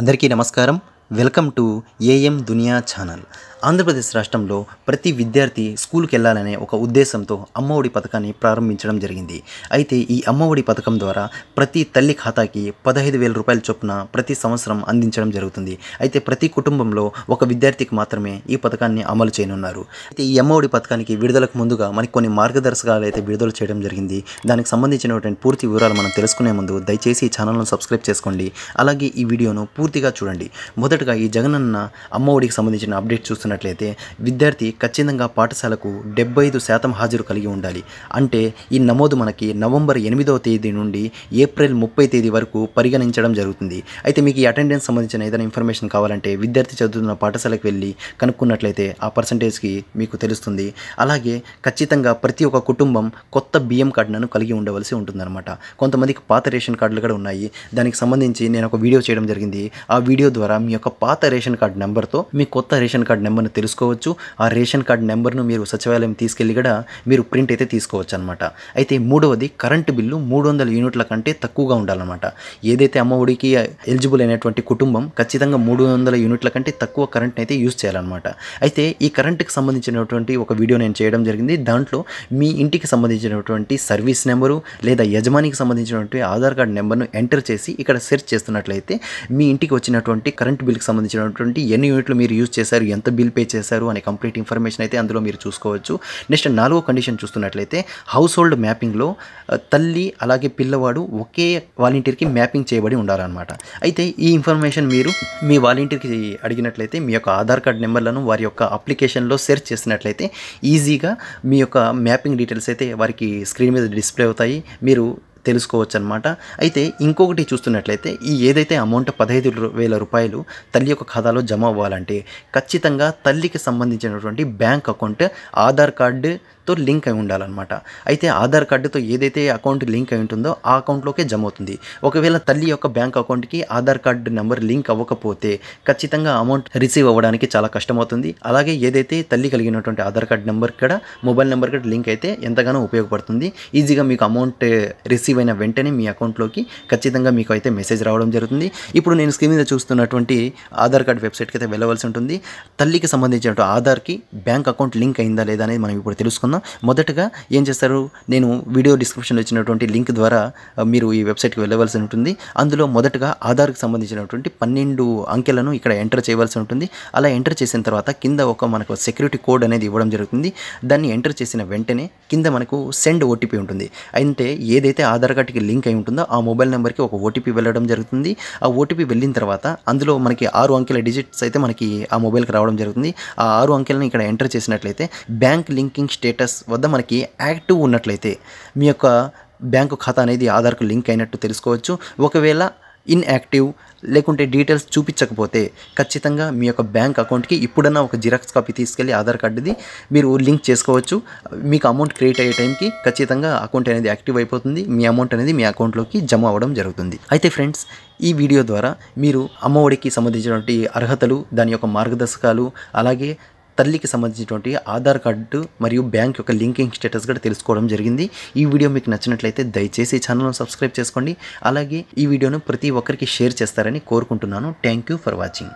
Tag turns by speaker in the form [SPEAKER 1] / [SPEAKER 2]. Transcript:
[SPEAKER 1] అందరికీ నమస్కారం welcome to AM Duniya channel Andhra Pradesh రాష్ట్రంలో ప్రతి విద్యార్థి స్కూల్కి వెళ్ళాలనే ఒక ఉద్దేశంతో అమ్మఒడి పథకాన్ని ప్రారంభించడం జరిగింది అయితే ఈ అమ్మఒడి పథకం ద్వారా ప్రతి తల్లి ఖాతాకి పదహైదు వేల రూపాయల చొప్పున ప్రతి సంవత్సరం అందించడం జరుగుతుంది అయితే ప్రతి కుటుంబంలో ఒక విద్యార్థికి మాత్రమే ఈ పథకాన్ని అమలు చేయనున్నారు అయితే ఈ అమ్మఒడి పథకానికి విడుదలకు ముందుగా మనకి కొన్ని మార్గదర్శకాలు అయితే విడుదల చేయడం జరిగింది దానికి సంబంధించినటువంటి పూర్తి వివరాలు మనం తెలుసుకునే ముందు దయచేసి ఈ ఛానల్ను సబ్స్క్రైబ్ చేసుకోండి అలాగే ఈ వీడియోను పూర్తిగా చూడండి మొదటగా ఈ జగనన్న అమ్మఒడికి సంబంధించిన అప్డేట్ చూస్తున్నారు చూస్తున్నట్లయితే విద్యార్థి ఖచ్చితంగా పాఠశాలకు డెబ్బై ఐదు శాతం హాజరు కలిగి ఉండాలి అంటే ఈ నమోదు మనకి నవంబర్ ఎనిమిదవ తేదీ నుండి ఏప్రిల్ ముప్పై తేదీ వరకు పరిగణించడం జరుగుతుంది అయితే మీకు ఈ అటెండెన్స్ సంబంధించిన ఏదైనా ఇన్ఫర్మేషన్ కావాలంటే విద్యార్థి చదువుతున్న పాఠశాలకు వెళ్ళి కనుక్కున్నట్లయితే ఆ పర్సంటేజ్కి మీకు తెలుస్తుంది అలాగే ఖచ్చితంగా ప్రతి ఒక్క కుటుంబం కొత్త బియ్యం కార్డులను కలిగి ఉండవలసి ఉంటుందన్నమాట కొంతమందికి పాత రేషన్ కార్డులు కూడా ఉన్నాయి దానికి సంబంధించి నేను ఒక వీడియో చేయడం జరిగింది ఆ వీడియో ద్వారా మీ యొక్క పాత రేషన్ కార్డు నెంబర్తో మీ కొత్త రేషన్ కార్డు నెంబర్ నెంబర్ని తెలుసుకోవచ్చు ఆ రేషన్ కార్డు నెంబర్ను మీరు సచివాలయం తీసుకెళ్ళి కూడా మీరు ప్రింట్ అయితే తీసుకోవచ్చు అనమాట అయితే మూడవది కరెంటు బిల్లు మూడు వందల యూనిట్ల కంటే తక్కువగా ఉండాలన్నమాట ఏదైతే అమ్మఒడికి ఎలిజిబుల్ అయినటువంటి కుటుంబం ఖచ్చితంగా మూడు వందల యూనిట్ల కంటే తక్కువ కరెంట్ని అయితే యూజ్ చేయాలన్నమాట అయితే ఈ కరెంట్కి సంబంధించినటువంటి ఒక వీడియో నేను చేయడం జరిగింది దాంట్లో మీ ఇంటికి సంబంధించినటువంటి సర్వీస్ నెంబరు లేదా యజమానికి సంబంధించినటువంటి ఆధార్ కార్డు నెంబర్ను ఎంటర్ చేసి ఇక్కడ సెర్చ్ చేస్తున్నట్లయితే మీ ఇంటికి వచ్చినటువంటి కరెంట్ బిల్కి సంబంధించినటువంటి ఎన్ని యూనిట్లు మీరు యూజ్ చేశారు ఎంత బిల్ బిల్ పే చేశారు అనే కంప్లీట్ ఇన్ఫర్మేషన్ అయితే అందులో మీరు చూసుకోవచ్చు నెక్స్ట్ నాలుగో కండిషన్ చూస్తున్నట్లయితే హౌస్ హోల్డ్ మ్యాపింగ్లో తల్లి అలాగే పిల్లవాడు ఒకే వాలంటీర్కి మ్యాపింగ్ చేయబడి ఉండాలన్నమాట అయితే ఈ ఇన్ఫర్మేషన్ మీరు మీ వాలంటీర్కి అడిగినట్లయితే మీ యొక్క ఆధార్ కార్డ్ నెంబర్లను వారి యొక్క అప్లికేషన్లో సెర్చ్ చేసినట్లయితే ఈజీగా మీ యొక్క మ్యాపింగ్ డీటెయిల్స్ అయితే వారికి స్క్రీన్ మీద డిస్ప్లే అవుతాయి మీరు తెలుసుకోవచ్చు అనమాట అయితే ఇంకొకటి చూస్తున్నట్లయితే ఈ ఏదైతే అమౌంట్ పదహైదు వేల రూపాయలు తల్లి యొక్క ఖాతాలో జమ అవ్వాలంటే ఖచ్చితంగా తల్లికి సంబంధించినటువంటి బ్యాంక్ అకౌంట్ ఆధార్ కార్డుతో లింక్ అయి ఉండాలన్నమాట అయితే ఆధార్ కార్డుతో ఏదైతే అకౌంట్ లింక్ అయి ఉంటుందో ఆ అకౌంట్లోకే జమ అవుతుంది ఒకవేళ తల్లి యొక్క బ్యాంక్ అకౌంట్కి ఆధార్ కార్డు నెంబర్ లింక్ అవ్వకపోతే ఖచ్చితంగా అమౌంట్ రిసీవ్ అవ్వడానికి చాలా కష్టమవుతుంది అలాగే ఏదైతే తల్లి కలిగినటువంటి ఆధార్ కార్డు నెంబర్ కూడా మొబైల్ నెంబర్ కూడా లింక్ అయితే ఎంతగానో ఉపయోగపడుతుంది ఈజీగా మీకు అమౌంట్ రిసీవ్ రిసీవ్ అయిన వెంటనే మీ అకౌంట్లోకి ఖచ్చితంగా మీకు అయితే మెసేజ్ రావడం జరుగుతుంది ఇప్పుడు నేను స్క్రీన్ మీద చూస్తున్నటువంటి ఆధార్ కార్డ్ వెబ్సైట్కి అయితే వెళ్ళవలసి ఉంటుంది తల్లికి సంబంధించిన ఆధార్కి బ్యాంక్ అకౌంట్ లింక్ అయిందా లేదా అనేది మనం ఇప్పుడు తెలుసుకుందాం మొదటగా ఏం చేస్తారు నేను వీడియో డిస్క్రిప్షన్లో ఇచ్చినటువంటి లింక్ ద్వారా మీరు ఈ వెబ్సైట్కి వెళ్ళవలసి ఉంటుంది అందులో మొదటగా ఆధార్కి సంబంధించినటువంటి పన్నెండు అంకెలను ఇక్కడ ఎంటర్ చేయవలసి ఉంటుంది అలా ఎంటర్ చేసిన తర్వాత కింద ఒక మనకు సెక్యూరిటీ కోడ్ అనేది ఇవ్వడం జరుగుతుంది దాన్ని ఎంటర్ చేసిన వెంటనే కింద మనకు సెండ్ ఓటీపీ ఉంటుంది అయితే ఏదైతే ఆధార్ ఆధార్ కార్డుకి లింక్ అయి ఉంటుందో ఆ మొబైల్ నెంబర్కి ఒక ఓటీపీ వెళ్ళడం జరుగుతుంది ఆ ఓటీపీ వెళ్ళిన తర్వాత అందులో మనకి ఆరు అంకెల డిజిట్స్ అయితే మనకి ఆ మొబైల్కి రావడం జరుగుతుంది ఆ ఆరు అంకెలను ఇక్కడ ఎంటర్ చేసినట్లయితే బ్యాంక్ లింకింగ్ స్టేటస్ వద్ద మనకి యాక్టివ్ ఉన్నట్లయితే మీ యొక్క బ్యాంకు ఖాతా అనేది ఆధార్కు లింక్ అయినట్టు తెలుసుకోవచ్చు ఒకవేళ ఇన్యాక్టివ్ లేకుంటే డీటెయిల్స్ చూపించకపోతే ఖచ్చితంగా మీ యొక్క బ్యాంక్ అకౌంట్కి ఇప్పుడన్నా ఒక జిరాక్స్ కాపీ తీసుకెళ్ళి ఆధార్ కార్డుది మీరు లింక్ చేసుకోవచ్చు మీకు అమౌంట్ క్రియేట్ అయ్యే టైంకి ఖచ్చితంగా అకౌంట్ అనేది యాక్టివ్ అయిపోతుంది మీ అమౌంట్ అనేది మీ అకౌంట్లోకి జమ అవ్వడం జరుగుతుంది అయితే ఫ్రెండ్స్ ఈ వీడియో ద్వారా మీరు అమ్మఒడికి సంబంధించినటువంటి అర్హతలు దాని యొక్క మార్గదర్శకాలు అలాగే తల్లికి సంబంధించినటువంటి ఆధార్ కార్డు మరియు బ్యాంక్ యొక్క లింకింగ్ స్టేటస్ కూడా తెలుసుకోవడం జరిగింది ఈ వీడియో మీకు నచ్చినట్లయితే దయచేసి ఛానల్ను సబ్స్క్రైబ్ చేసుకోండి అలాగే ఈ వీడియోను ప్రతి ఒక్కరికి షేర్ చేస్తారని కోరుకుంటున్నాను థ్యాంక్ ఫర్ వాచింగ్